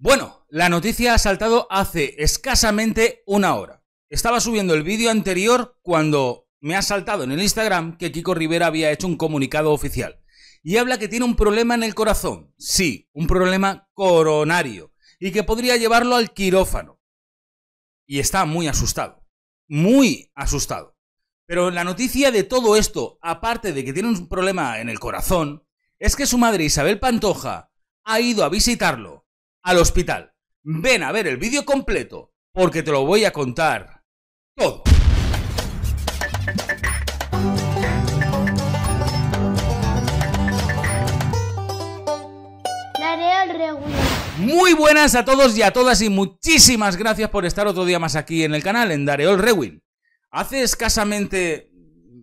Bueno, la noticia ha saltado hace escasamente una hora. Estaba subiendo el vídeo anterior cuando me ha saltado en el Instagram que Kiko Rivera había hecho un comunicado oficial. Y habla que tiene un problema en el corazón. Sí, un problema coronario. Y que podría llevarlo al quirófano. Y está muy asustado. Muy asustado. Pero la noticia de todo esto, aparte de que tiene un problema en el corazón, es que su madre Isabel Pantoja ha ido a visitarlo al hospital. Ven a ver el vídeo completo porque te lo voy a contar todo. Muy buenas a todos y a todas y muchísimas gracias por estar otro día más aquí en el canal, en Dareol Rewin. Hace escasamente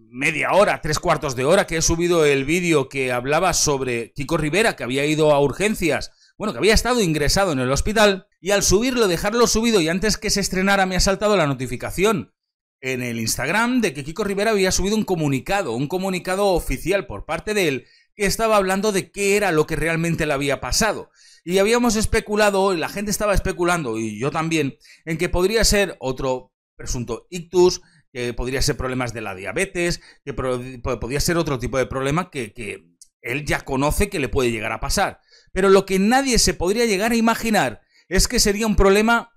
media hora, tres cuartos de hora que he subido el vídeo que hablaba sobre Kiko Rivera, que había ido a urgencias bueno, que había estado ingresado en el hospital y al subirlo, dejarlo subido y antes que se estrenara me ha saltado la notificación en el Instagram de que Kiko Rivera había subido un comunicado, un comunicado oficial por parte de él que estaba hablando de qué era lo que realmente le había pasado. Y habíamos especulado, la gente estaba especulando, y yo también, en que podría ser otro presunto ictus, que podría ser problemas de la diabetes, que podría ser otro tipo de problema que él ya conoce que le puede llegar a pasar. Pero lo que nadie se podría llegar a imaginar es que sería un problema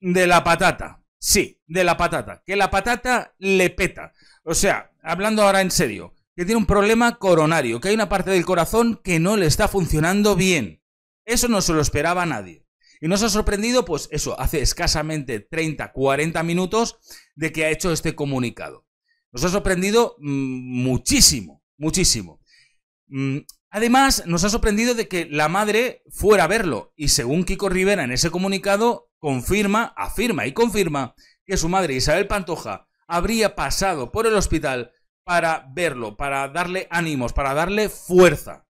de la patata. Sí, de la patata. Que la patata le peta. O sea, hablando ahora en serio, que tiene un problema coronario, que hay una parte del corazón que no le está funcionando bien. Eso no se lo esperaba nadie. Y nos ha sorprendido, pues eso, hace escasamente 30, 40 minutos de que ha hecho este comunicado. Nos ha sorprendido mm, muchísimo, muchísimo. Mm, Además, nos ha sorprendido de que la madre fuera a verlo y según Kiko Rivera en ese comunicado confirma, afirma y confirma que su madre Isabel Pantoja habría pasado por el hospital para verlo, para darle ánimos, para darle fuerza.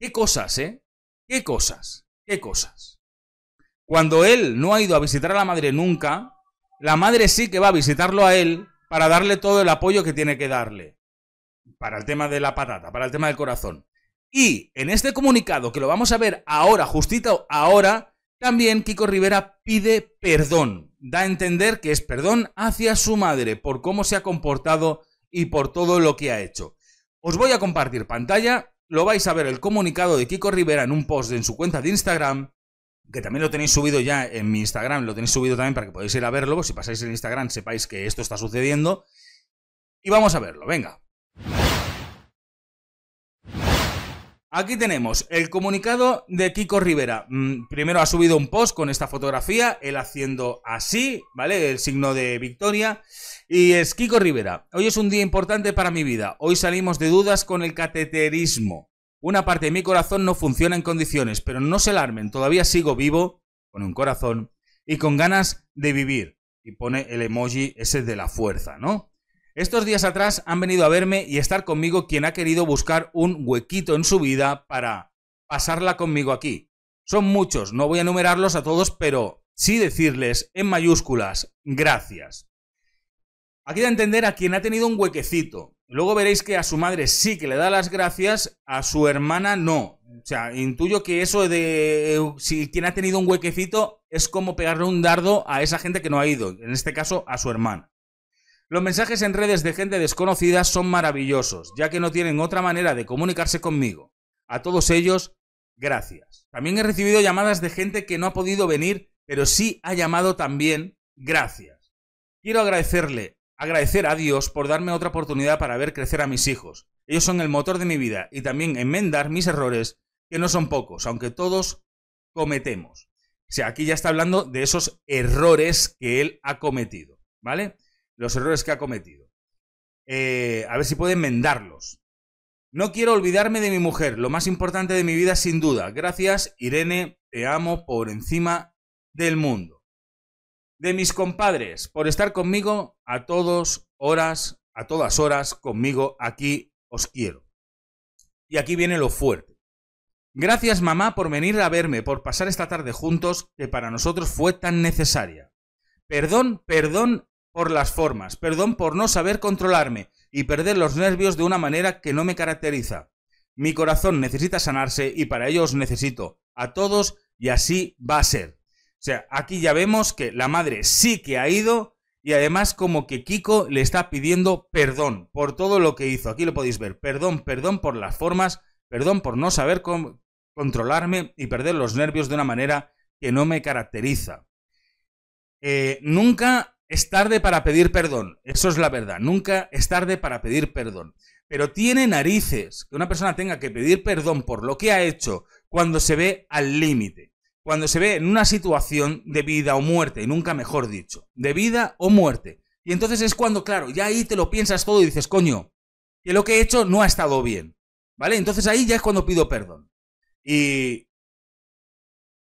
Qué cosas, ¿eh? Qué cosas, qué cosas. Cuando él no ha ido a visitar a la madre nunca, la madre sí que va a visitarlo a él para darle todo el apoyo que tiene que darle. Para el tema de la patata, para el tema del corazón. Y en este comunicado, que lo vamos a ver ahora, justito ahora, también Kiko Rivera pide perdón. Da a entender que es perdón hacia su madre por cómo se ha comportado y por todo lo que ha hecho. Os voy a compartir pantalla, lo vais a ver el comunicado de Kiko Rivera en un post en su cuenta de Instagram, que también lo tenéis subido ya en mi Instagram, lo tenéis subido también para que podáis ir a verlo, si pasáis en Instagram sepáis que esto está sucediendo. Y vamos a verlo, venga. Aquí tenemos el comunicado de Kiko Rivera. Mm, primero ha subido un post con esta fotografía, él haciendo así, ¿vale? El signo de victoria. Y es Kiko Rivera. Hoy es un día importante para mi vida. Hoy salimos de dudas con el cateterismo. Una parte de mi corazón no funciona en condiciones, pero no se alarmen, todavía sigo vivo, con un corazón y con ganas de vivir. Y pone el emoji ese de la fuerza, ¿no? Estos días atrás han venido a verme y estar conmigo quien ha querido buscar un huequito en su vida para pasarla conmigo aquí. Son muchos, no voy a enumerarlos a todos, pero sí decirles en mayúsculas, gracias. Aquí a entender a quien ha tenido un huequecito. Luego veréis que a su madre sí que le da las gracias, a su hermana no. O sea, intuyo que eso de si quien ha tenido un huequecito es como pegarle un dardo a esa gente que no ha ido, en este caso a su hermana. Los mensajes en redes de gente desconocida son maravillosos, ya que no tienen otra manera de comunicarse conmigo. A todos ellos, gracias. También he recibido llamadas de gente que no ha podido venir, pero sí ha llamado también, gracias. Quiero agradecerle, agradecer a Dios por darme otra oportunidad para ver crecer a mis hijos. Ellos son el motor de mi vida y también enmendar mis errores, que no son pocos, aunque todos cometemos. O sea, aquí ya está hablando de esos errores que él ha cometido, ¿vale? los errores que ha cometido. Eh, a ver si puede enmendarlos. No quiero olvidarme de mi mujer, lo más importante de mi vida sin duda. Gracias, Irene, te amo por encima del mundo. De mis compadres, por estar conmigo a todas horas, a todas horas conmigo aquí os quiero. Y aquí viene lo fuerte. Gracias mamá por venir a verme, por pasar esta tarde juntos que para nosotros fue tan necesaria. Perdón, perdón por las formas, perdón por no saber controlarme y perder los nervios de una manera que no me caracteriza. Mi corazón necesita sanarse y para ello os necesito a todos y así va a ser. O sea, aquí ya vemos que la madre sí que ha ido y además como que Kiko le está pidiendo perdón por todo lo que hizo. Aquí lo podéis ver. Perdón, perdón por las formas, perdón por no saber controlarme y perder los nervios de una manera que no me caracteriza. Eh, nunca es tarde para pedir perdón, eso es la verdad, nunca es tarde para pedir perdón. Pero tiene narices que una persona tenga que pedir perdón por lo que ha hecho cuando se ve al límite, cuando se ve en una situación de vida o muerte, y nunca mejor dicho, de vida o muerte. Y entonces es cuando, claro, ya ahí te lo piensas todo y dices, coño, que lo que he hecho no ha estado bien. ¿Vale? Entonces ahí ya es cuando pido perdón. Y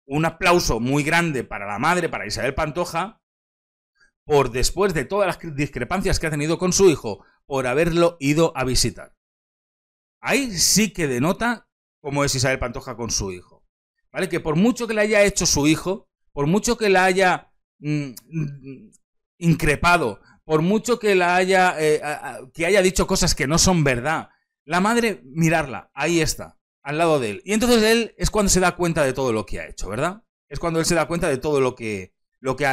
un aplauso muy grande para la madre, para Isabel Pantoja, por después de todas las discrepancias que ha tenido con su hijo, por haberlo ido a visitar. Ahí sí que denota cómo es Isabel Pantoja con su hijo. ¿Vale? Que por mucho que le haya hecho su hijo, por mucho que la haya mm, mm, increpado, por mucho que la haya eh, que haya dicho cosas que no son verdad, la madre mirarla, ahí está, al lado de él. Y entonces él es cuando se da cuenta de todo lo que ha hecho, ¿verdad? Es cuando él se da cuenta de todo lo que lo que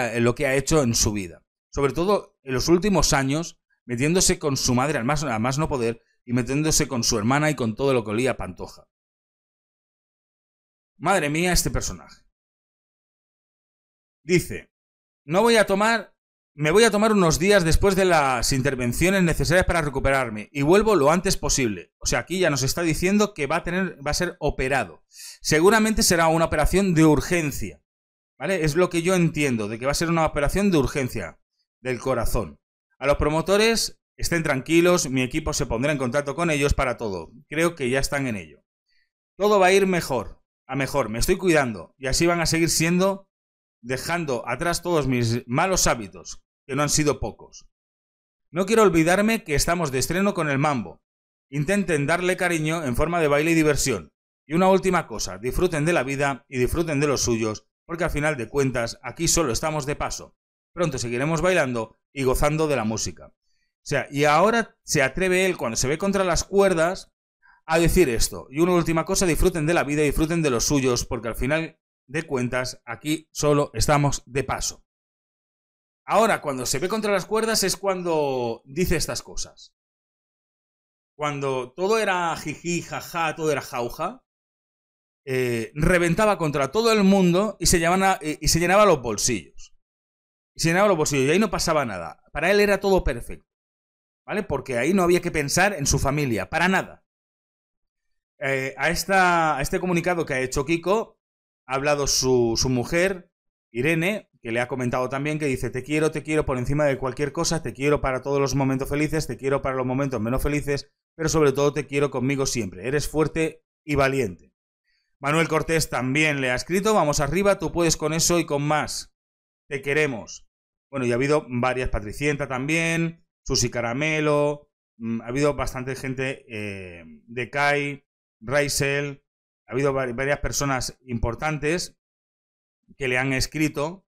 ha hecho en su vida sobre todo en los últimos años, metiéndose con su madre al más, más no poder y metiéndose con su hermana y con todo lo que olía Pantoja. Madre mía, este personaje. Dice, no voy a tomar, me voy a tomar unos días después de las intervenciones necesarias para recuperarme y vuelvo lo antes posible. O sea, aquí ya nos está diciendo que va a tener, va a ser operado. Seguramente será una operación de urgencia. ¿Vale? Es lo que yo entiendo, de que va a ser una operación de urgencia del corazón. A los promotores, estén tranquilos, mi equipo se pondrá en contacto con ellos para todo. Creo que ya están en ello. Todo va a ir mejor, a mejor, me estoy cuidando y así van a seguir siendo, dejando atrás todos mis malos hábitos, que no han sido pocos. No quiero olvidarme que estamos de estreno con el mambo. Intenten darle cariño en forma de baile y diversión. Y una última cosa, disfruten de la vida y disfruten de los suyos, porque al final de cuentas aquí solo estamos de paso. Pronto seguiremos bailando y gozando de la música. O sea, y ahora se atreve él, cuando se ve contra las cuerdas, a decir esto. Y una última cosa, disfruten de la vida, disfruten de los suyos, porque al final de cuentas, aquí solo estamos de paso. Ahora, cuando se ve contra las cuerdas es cuando dice estas cosas. Cuando todo era jiji, jaja, todo era jauja, eh, reventaba contra todo el mundo y se, y se llenaba los bolsillos y sin pues y ahí no pasaba nada. Para él era todo perfecto, ¿vale? Porque ahí no había que pensar en su familia, para nada. Eh, a, esta, a este comunicado que ha hecho Kiko ha hablado su, su mujer, Irene, que le ha comentado también, que dice, te quiero, te quiero por encima de cualquier cosa, te quiero para todos los momentos felices, te quiero para los momentos menos felices, pero sobre todo te quiero conmigo siempre, eres fuerte y valiente. Manuel Cortés también le ha escrito, vamos arriba, tú puedes con eso y con más. Te queremos. Bueno, y ha habido varias, Patricienta también, Susi Caramelo, mm, ha habido bastante gente, eh, de Kai, Raisel, ha habido varias personas importantes que le han escrito,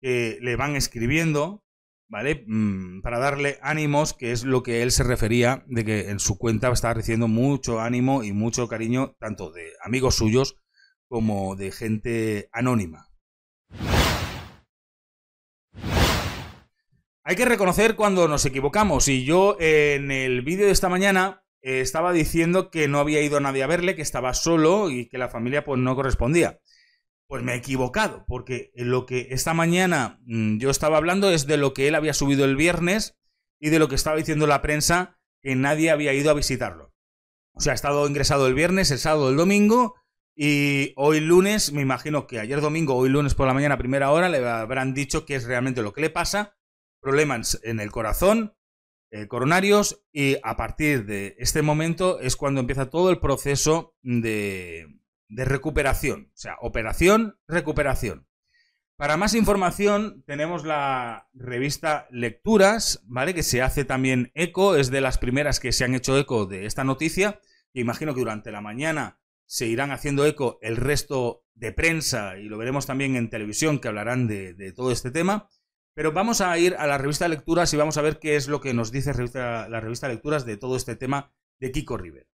que le van escribiendo, ¿vale? Mm, para darle ánimos, que es lo que él se refería, de que en su cuenta estaba recibiendo mucho ánimo y mucho cariño, tanto de amigos suyos como de gente anónima. Hay que reconocer cuando nos equivocamos y yo en el vídeo de esta mañana eh, estaba diciendo que no había ido nadie a verle, que estaba solo y que la familia pues no correspondía. Pues me he equivocado, porque lo que esta mañana mm, yo estaba hablando es de lo que él había subido el viernes y de lo que estaba diciendo la prensa que nadie había ido a visitarlo. O sea, ha estado ingresado el viernes, el sábado, el domingo y hoy lunes, me imagino que ayer domingo, hoy lunes por la mañana primera hora le habrán dicho que es realmente lo que le pasa problemas en el corazón, eh, coronarios, y a partir de este momento es cuando empieza todo el proceso de, recuperación, o sea, operación, recuperación. Para más información tenemos la revista Lecturas, ¿vale? Que se hace también eco, es de las primeras que se han hecho eco de esta noticia. imagino que durante la mañana se irán haciendo eco el resto de prensa y lo veremos también en televisión que hablarán de todo este tema. Pero vamos a ir a la revista lecturas y vamos a ver qué es lo que nos dice la revista lecturas de todo este tema de Kiko Rivera.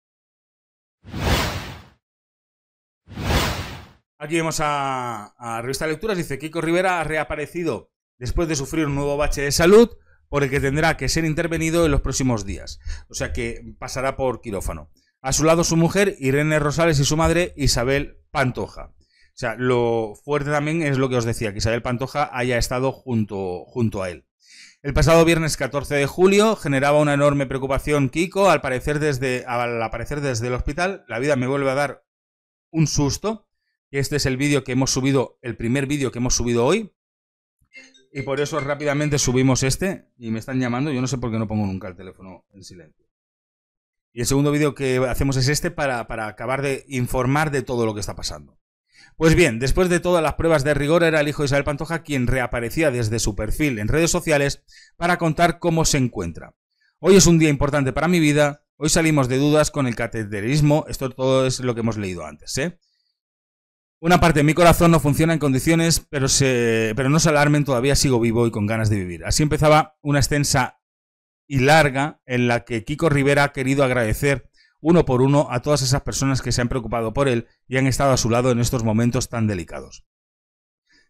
Aquí vemos a, la revista lecturas, dice Kiko Rivera ha reaparecido después de sufrir un nuevo bache de salud por el que tendrá que ser intervenido en los próximos días. O sea que pasará por quirófano. A su lado su mujer, Irene Rosales, y su madre, Isabel Pantoja. O sea, lo fuerte también es lo que os decía, que Isabel Pantoja haya estado junto, junto a él. El pasado viernes 14 de julio generaba una enorme preocupación Kiko, al, parecer desde, al aparecer desde el hospital, la vida me vuelve a dar un susto. Este es el vídeo que hemos subido, el primer vídeo que hemos subido hoy. Y por eso rápidamente subimos este y me están llamando. Yo no sé por qué no pongo nunca el teléfono en silencio. Y el segundo vídeo que hacemos es este para acabar de informar de todo lo que está pasando. Pues bien, después de todas las pruebas de rigor, era el hijo de Isabel Pantoja quien reaparecía desde su perfil en redes sociales para contar cómo se encuentra. Hoy es un día importante para mi vida, hoy salimos de dudas con el cateterismo, esto todo es lo que hemos leído antes, ¿eh? Una parte de mi corazón no funciona en condiciones, pero, se, pero no se alarmen, todavía sigo vivo y con ganas de vivir. Así empezaba una extensa y larga en la que Kiko Rivera ha querido agradecer uno por uno a todas esas personas que se han preocupado por él y han estado a su lado en estos momentos tan delicados.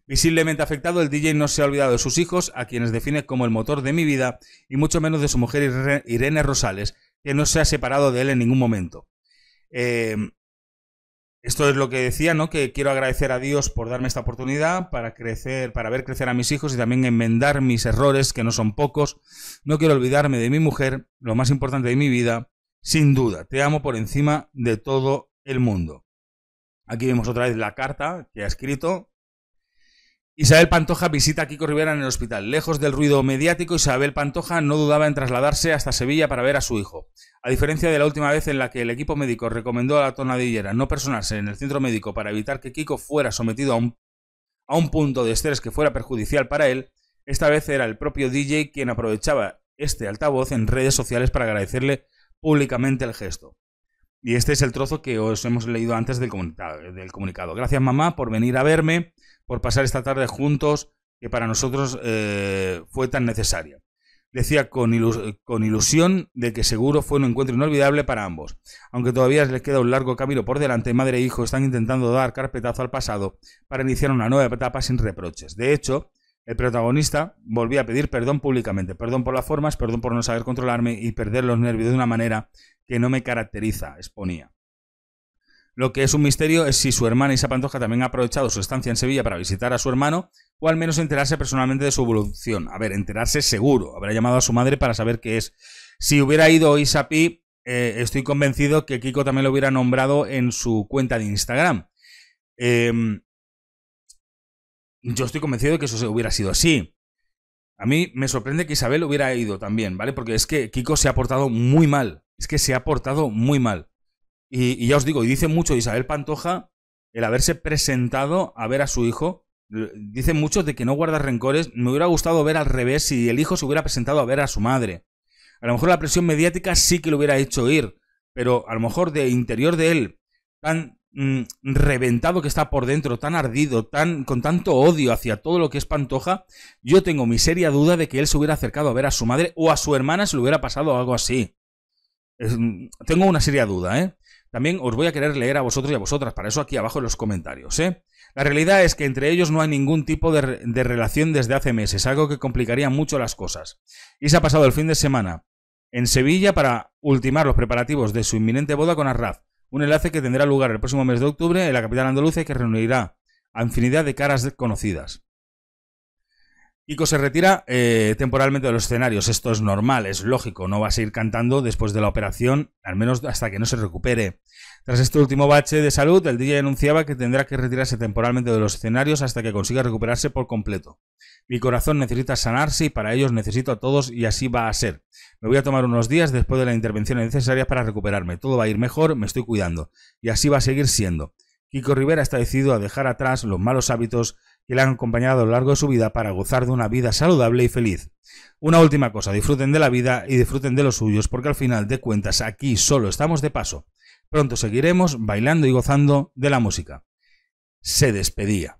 Visiblemente afectado, el DJ no se ha olvidado de sus hijos, a quienes define como el motor de mi vida, y mucho menos de su mujer Irene Rosales, que no se ha separado de él en ningún momento. Eh, esto es lo que decía, ¿no? Que quiero agradecer a Dios por darme esta oportunidad para crecer, para ver crecer a mis hijos y también enmendar mis errores, que no son pocos. No quiero olvidarme de mi mujer, lo más importante de mi vida, sin duda, te amo por encima de todo el mundo. Aquí vemos otra vez la carta que ha escrito. Isabel Pantoja visita a Kiko Rivera en el hospital. Lejos del ruido mediático, Isabel Pantoja no dudaba en trasladarse hasta Sevilla para ver a su hijo. A diferencia de la última vez en la que el equipo médico recomendó a la tonadillera no personarse en el centro médico para evitar que Kiko fuera sometido a un, a un punto de estrés que fuera perjudicial para él, esta vez era el propio DJ quien aprovechaba este altavoz en redes sociales para agradecerle públicamente el gesto. Y este es el trozo que os hemos leído antes del comunicado, del comunicado. Gracias mamá por venir a verme, por pasar esta tarde juntos, que para nosotros eh, fue tan necesaria. Decía con, con ilusión de que seguro fue un encuentro inolvidable para ambos. Aunque todavía les queda un largo camino por delante, madre e hijo están intentando dar carpetazo al pasado para iniciar una nueva etapa sin reproches. De hecho, el protagonista volvía a pedir perdón públicamente, perdón por las formas, perdón por no saber controlarme y perder los nervios de una manera que no me caracteriza, exponía. Lo que es un misterio es si su hermana Isa Pantoja también ha aprovechado su estancia en Sevilla para visitar a su hermano o al menos enterarse personalmente de su evolución. A ver, enterarse seguro. Habrá llamado a su madre para saber qué es. Si hubiera ido Isa Pi, eh, estoy convencido que Kiko también lo hubiera nombrado en su cuenta de Instagram. Eh, yo estoy convencido de que eso hubiera sido así. A mí me sorprende que Isabel hubiera ido también, ¿vale? Porque es que Kiko se ha portado muy mal. Es que se ha portado muy mal. Y, ya os digo, y dice mucho Isabel Pantoja el haberse presentado a ver a su hijo. Dice muchos de que no guarda rencores. Me hubiera gustado ver al revés si el hijo se hubiera presentado a ver a su madre. A lo mejor la presión mediática sí que lo hubiera hecho ir, pero a lo mejor de interior de él, tan Mm, reventado que está por dentro, tan ardido, tan, con tanto odio hacia todo lo que es Pantoja, yo tengo mi seria duda de que él se hubiera acercado a ver a su madre o a su hermana si le hubiera pasado algo así. Mm, tengo una seria duda, ¿eh? También os voy a querer leer a vosotros y a vosotras, para eso aquí abajo en los comentarios, ¿eh? La realidad es que entre ellos no hay ningún tipo de, de relación desde hace meses, algo que complicaría mucho las cosas. Y se ha pasado el fin de semana en Sevilla para ultimar los preparativos de su inminente boda con Arraz, un enlace que tendrá lugar el próximo mes de octubre en la capital andaluza y que reunirá a infinidad de caras desconocidas. Kiko se retira eh, temporalmente de los escenarios. Esto es normal, es lógico. No va a seguir cantando después de la operación, al menos hasta que no se recupere. Tras este último bache de salud, el DJ anunciaba que tendrá que retirarse temporalmente de los escenarios hasta que consiga recuperarse por completo. Mi corazón necesita sanarse y para ellos necesito a todos y así va a ser. Me voy a tomar unos días después de la intervención necesaria para recuperarme. Todo va a ir mejor, me estoy cuidando. Y así va a seguir siendo. Kiko Rivera está decidido a dejar atrás los malos hábitos que le han acompañado a lo largo de su vida para gozar de una vida saludable y feliz. Una última cosa, disfruten de la vida y disfruten de los suyos, porque al final de cuentas aquí solo estamos de paso. Pronto seguiremos bailando y gozando de la música. Se despedía.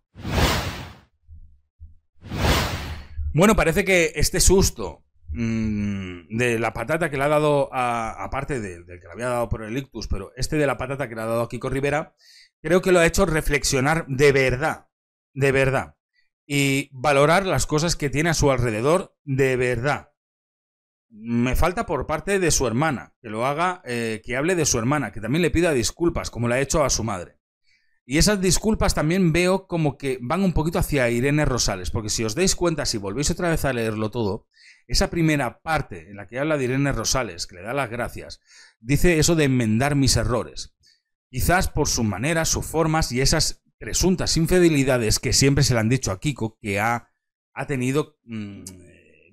Bueno, parece que este susto mm, de la patata que le ha dado, aparte del que le había dado por el ictus, pero este de la patata que le ha dado a Kiko Rivera, creo que lo ha hecho reflexionar de verdad de verdad. Y valorar las cosas que tiene a su alrededor de verdad. Me falta por parte de su hermana, que lo haga, eh, que hable de su hermana, que también le pida disculpas, como le ha hecho a su madre. Y esas disculpas también veo como que van un poquito hacia Irene Rosales, porque si os dais cuenta, si volvéis otra vez a leerlo todo, esa primera parte en la que habla de Irene Rosales, que le da las gracias, dice eso de enmendar mis errores. Quizás por sus maneras, sus formas y esas presuntas infidelidades que siempre se le han dicho a Kiko que ha, ha tenido mm,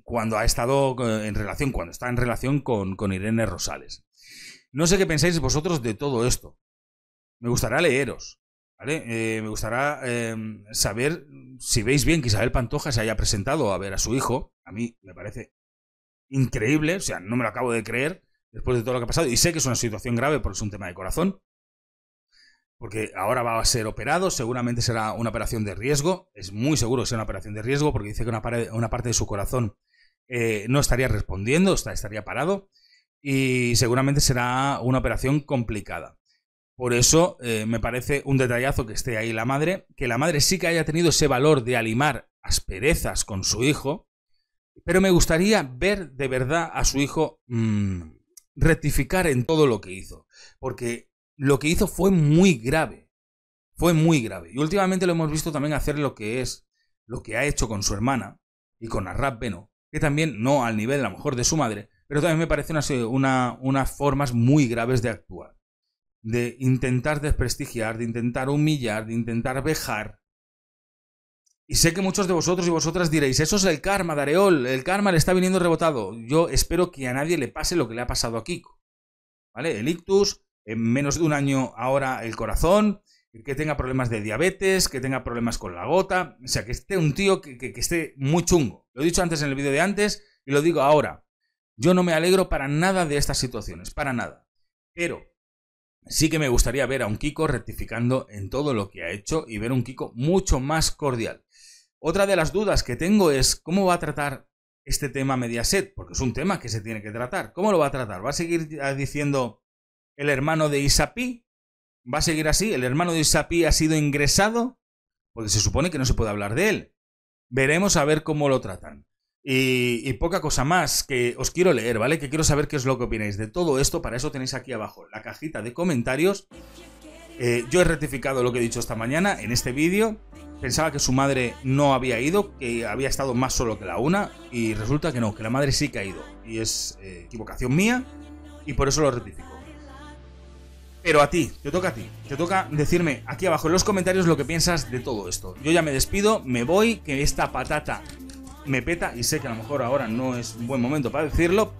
cuando ha estado eh, en relación, cuando está en relación con, Irene Rosales. No sé qué pensáis vosotros de todo esto. Me gustaría leeros. Eh, me gustaría em, saber si veis bien que Isabel Pantoja se haya presentado a ver a su hijo. A mí me parece increíble, o sea, no me lo acabo de creer después de todo lo que ha pasado. Y sé que es una situación grave porque es un tema de corazón porque ahora va a ser operado, seguramente será una operación de riesgo, es muy seguro que será una operación de riesgo porque dice que una, parte de su corazón eh, no estaría respondiendo, estaría parado y seguramente será una operación complicada. Por eso eh, me parece un detallazo que esté ahí la madre, que la madre sí que haya tenido ese valor de alimar asperezas con su hijo, pero me gustaría ver de verdad a su hijo mm, rectificar en todo lo que hizo, porque lo que hizo fue muy grave. Fue muy grave. Y últimamente lo hemos visto también hacer lo que es, lo que ha hecho con su hermana y con Arrap Beno, que también no al nivel a lo mejor de su madre, pero también me parecen unas, unas formas muy graves de actuar. De intentar desprestigiar, de intentar humillar, de intentar vejar. Y sé que muchos de vosotros y vosotras diréis, eso es el karma, Dareol, el karma le está viniendo rebotado. Yo espero que a nadie le pase lo que le ha pasado a Kiko. ¿Vale? El ictus, en menos de un año ahora el corazón, que tenga problemas de diabetes, que tenga problemas con la gota, o sea, que esté un tío que, que, que esté muy chungo. Lo he dicho antes en el vídeo de antes y lo digo ahora. Yo no me alegro para nada de estas situaciones, para nada. Pero sí que me gustaría ver a un Kiko rectificando en todo lo que ha hecho y ver un Kiko mucho más cordial. Otra de las dudas que tengo es cómo va a tratar este tema Mediaset, porque es un tema que se tiene que tratar. ¿Cómo lo va a tratar? ¿Va a seguir eh, diciendo el hermano de Isapí. Va a seguir así. El hermano de Isapí ha sido ingresado, porque se supone que no se puede hablar de él. Veremos a ver cómo lo tratan. Y, poca cosa más que os quiero leer, ¿vale? Que quiero saber qué es lo que opináis de todo esto. Para eso tenéis aquí abajo la cajita de comentarios. Eh, yo he rectificado lo que he dicho esta mañana en este vídeo. Pensaba que su madre no había ido, que había estado más solo que la una, y resulta que no, que la madre sí que ha ido. Y es eh, equivocación mía, y por eso lo rectifico. Pero a ti, te toca a ti, te toca decirme aquí abajo en los comentarios lo que piensas de todo esto. Yo ya me despido, me voy, que esta patata me peta y sé que a lo mejor ahora no es un buen momento para decirlo.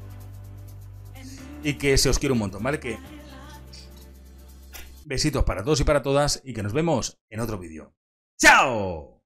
Y que se os quiero un montón, ¿vale? Que besitos para todos y para todas y que nos vemos en otro vídeo. ¡Chao!